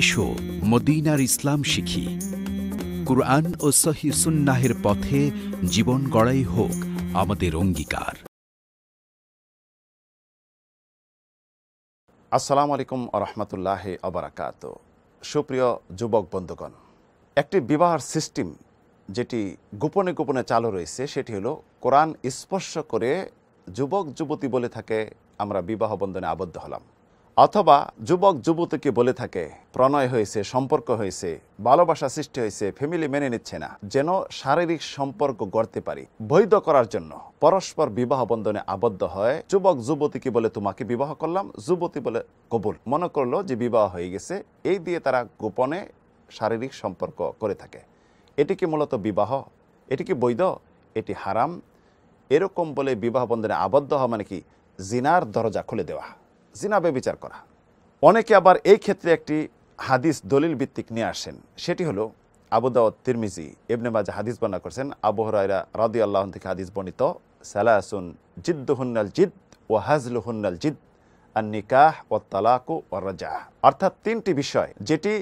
এসো মদিনার ইসলাম শিখি কুরআন ও সহি সুন্নাহের পথে জীবন গড়াই হোক আমাদের অঙ্গীকার আসসালামু আলাইকুম রহমতুল্লাহ আবরাকাত সুপ্রিয় যুবক বন্ধুগণ একটি বিবাহের সিস্টেম যেটি গোপনে গোপনে চালু রয়েছে সেটি হলো কোরআন স্পর্শ করে যুবক যুবতী বলে থাকে আমরা বিবাহ বন্ধনে আবদ্ধ হলাম অথবা যুবক যুবতীকে বলে থাকে প্রণয় হয়েছে সম্পর্ক হয়েছে ভালোবাসা সৃষ্টি হয়েছে ফ্যামিলি মেনে নিচ্ছে না যেন শারীরিক সম্পর্ক গড়তে পারি বৈধ করার জন্য পরস্পর বিবাহ বন্ধনে আবদ্ধ হয় যুবক যুবতীকে বলে তোমাকে বিবাহ করলাম যুবতী বলে কবুল মনে করলো যে বিবাহ হয়ে গেছে এই দিয়ে তারা গোপনে শারীরিক সম্পর্ক করে থাকে এটিকে মূলত বিবাহ এটিকে বৈধ এটি হারাম এরকম বলে বিবাহ বন্ধনে আবদ্ধ হওয়া মানে কি জিনার দরজা খুলে দেওয়া জিনাবে বিচার করা অনেকে আবার এই ক্ষেত্রে একটি হাদিস দলিল ভিত্তিক নিয়ে আসেন সেটি হলো আবুদাওয়াত তিরমিজি এবনে মাজা হাদিস বর্ণনা করছেন আবু হরাইরা রাদি আল্লাহ থেকে হাদিস বর্ণিত সালাহসুন জিদ্দুহন্নাল জিদ ও হাজলুহন্নাল জিদ আর নিকাহ ও তালাকু ও রাজা অর্থাৎ তিনটি বিষয় যেটি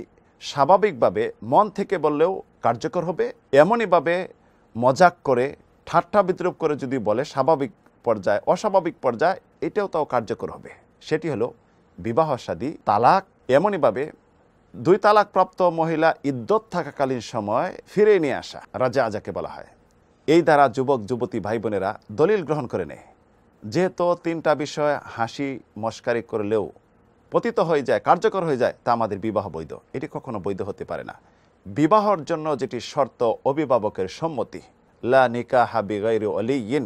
স্বাভাবিকভাবে মন থেকে বললেও কার্যকর হবে এমনইভাবে মজাক করে ঠাট্টা বিদ্রুপ করে যদি বলে স্বাভাবিক পর্যায়ে অস্বাভাবিক পর্যায়ে এটাও তাও কার্যকর হবে সেটি হলো বিবাহ সাদী তালাক এমনইভাবে দুই তালাক প্রাপ্ত মহিলা ইদ্যত থাকাকালীন সময় ফিরে নিয়ে আসা রাজা আজাকে বলা হয় এই দ্বারা যুবক যুবতী ভাই বোনেরা দলিল গ্রহণ করে নেয় যেহেতু তিনটা বিষয় হাসি মস্কারি করলেও পতিত হয়ে যায় কার্যকর হয়ে যায় তা আমাদের বিবাহ বৈধ এটি কখনো বৈধ হতে পারে না বিবাহর জন্য যেটি শর্ত অভিভাবকের সম্মতি লা নিকা হাবি গাইরু অলি ইন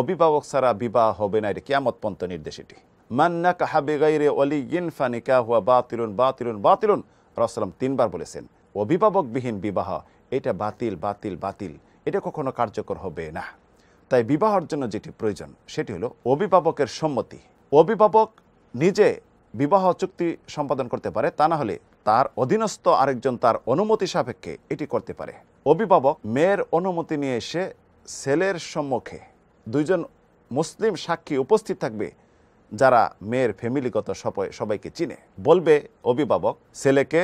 অভিভাবক ছাড়া বিবাহ হবে না এটি কেয়ামত পন্ত নির্দেশ এটি রসলাম তিনবার বলেছেন অভিভাবকবিহীন বিবাহ এটা বাতিল বাতিল বাতিল এটা কখনো কার্যকর হবে না তাই বিবাহর জন্য যেটি প্রয়োজন সেটি হলো অভিভাবকের সম্মতি অভিভাবক নিজে বিবাহ চুক্তি সম্পাদন করতে পারে তা না হলে তার অধীনস্থ আরেকজন তার অনুমতি সাপেক্ষে এটি করতে পারে অভিভাবক মেয়ের অনুমতি নিয়ে এসে ছেলের সম্মুখে দুইজন মুসলিম সাক্ষী উপস্থিত থাকবে যারা মেয়ের ফ্যামিলিগত সবাইকে চিনে বলবে অভিভাবক ছেলেকে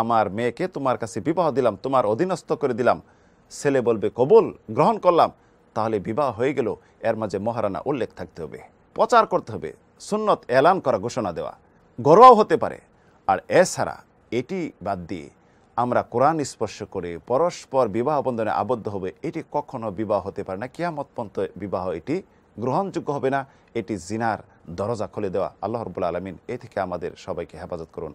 আমার মেয়েকে তোমার কাছে বিবাহ দিলাম তোমার অধীনস্থ করে দিলাম ছেলে বলবে কবুল গ্রহণ করলাম তাহলে বিবাহ হয়ে গেল এর মাঝে মহারানা উল্লেখ থাকতে হবে প্রচার করতে হবে সুন্নত এলান করা ঘোষণা দেওয়া ঘরোয়াও হতে পারে আর এছাড়া এটি বাদ দিয়ে আমরা কোরআন স্পর্শ করে পরস্পর বিবাহ বন্ধনে আবদ্ধ হবে এটি কখনো বিবাহ হতে পারে না কিয়ামত পন্ত বিবাহ এটি গ্রহণযোগ্য হবে না এটি জিনার দরজা খুলে দেওয়া আল্লাহ রবুল্লা আলমিন এ থেকে আমাদের সবাইকে হেফাজত করুন